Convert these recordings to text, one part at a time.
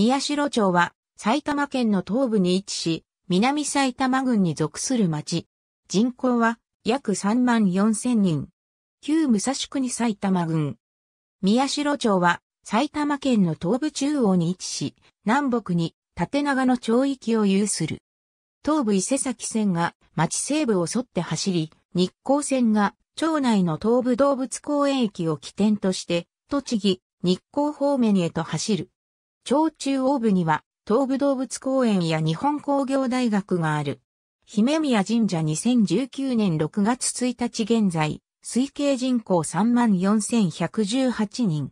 宮代町は埼玉県の東部に位置し、南埼玉郡に属する町。人口は約3万4千人。旧武蔵国埼玉郡。宮代町は埼玉県の東部中央に位置し、南北に縦長の町域を有する。東部伊勢崎線が町西部を沿って走り、日光線が町内の東武動物公園駅を起点として、栃木、日光方面へと走る。町中央部には、東武動物公園や日本工業大学がある。姫宮神社2019年6月1日現在、推計人口34,118人。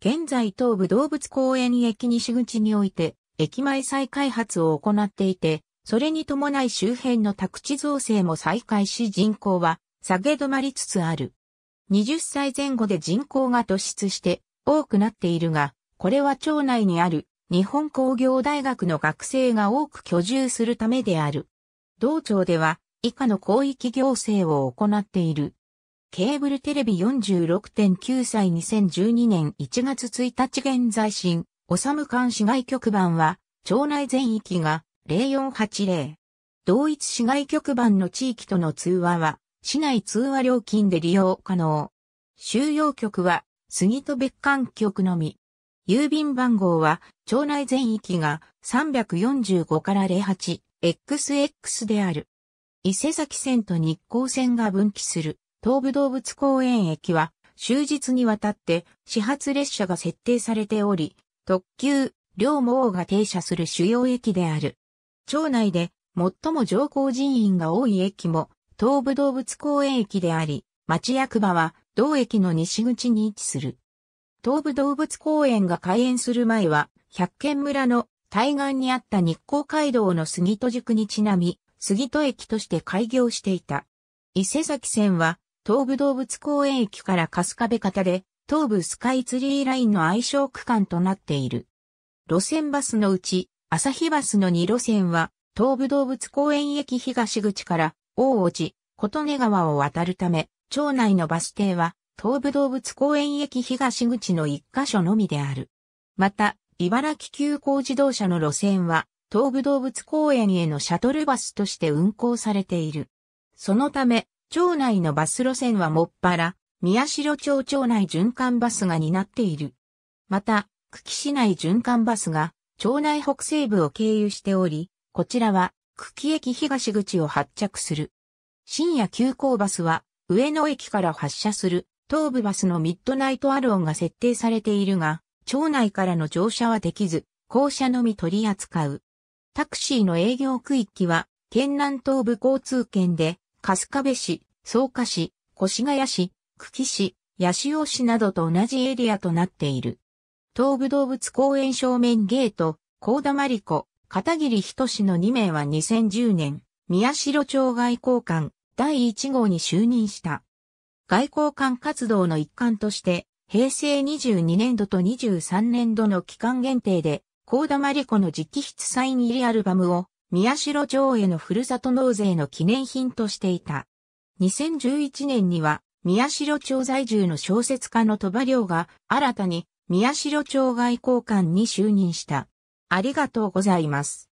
現在東武動物公園駅西口において、駅前再開発を行っていて、それに伴い周辺の宅地造成も再開し人口は下げ止まりつつある。20歳前後で人口が突出して多くなっているが、これは町内にある日本工業大学の学生が多く居住するためである。同町では以下の広域行政を行っている。ケーブルテレビ46.9歳2012年1月1日現在新、おさむ館市外局番は、町内全域が0480。同一市外局番の地域との通話は、市内通話料金で利用可能。収容局は、杉戸別館局のみ。郵便番号は、町内全域が345から 08XX である。伊勢崎線と日光線が分岐する東武動物公園駅は、終日にわたって始発列車が設定されており、特急、両毛が停車する主要駅である。町内で最も乗降人員が多い駅も東武動物公園駅であり、町役場は同駅の西口に位置する。東武動物公園が開園する前は、百軒村の対岸にあった日光街道の杉戸宿にちなみ、杉戸駅として開業していた。伊勢崎線は、東武動物公園駅から春日部方で、東武スカイツリーラインの愛称区間となっている。路線バスのうち、朝日バスの2路線は、東武動物公園駅東口から、大王寺、琴音川を渡るため、町内のバス停は、東武動物公園駅東口の一箇所のみである。また、茨城急行自動車の路線は、東武動物公園へのシャトルバスとして運行されている。そのため、町内のバス路線はもっぱら、宮代町町内循環バスが担っている。また、久喜市内循環バスが、町内北西部を経由しており、こちらは、久喜駅東口を発着する。深夜急行バスは、上野駅から発車する東武バスのミッドナイトアローが設定されているが、町内からの乗車はできず、降車のみ取り扱う。タクシーの営業区域は、県南東部交通圏で、春日部市、草加市、越谷市、久喜市、八潮市などと同じエリアとなっている。東武動物公園正面ゲート、高田真理子、片桐仁の2名は2010年、宮代町外交官第1号に就任した。外交官活動の一環として、平成22年度と23年度の期間限定で、高田真理子の直筆サイン入りアルバムを、宮代城へのふるさと納税の記念品としていた。2011年には、宮代町在住の小説家の鳥羽亮が、新たに宮代町外交官に就任した。ありがとうございます。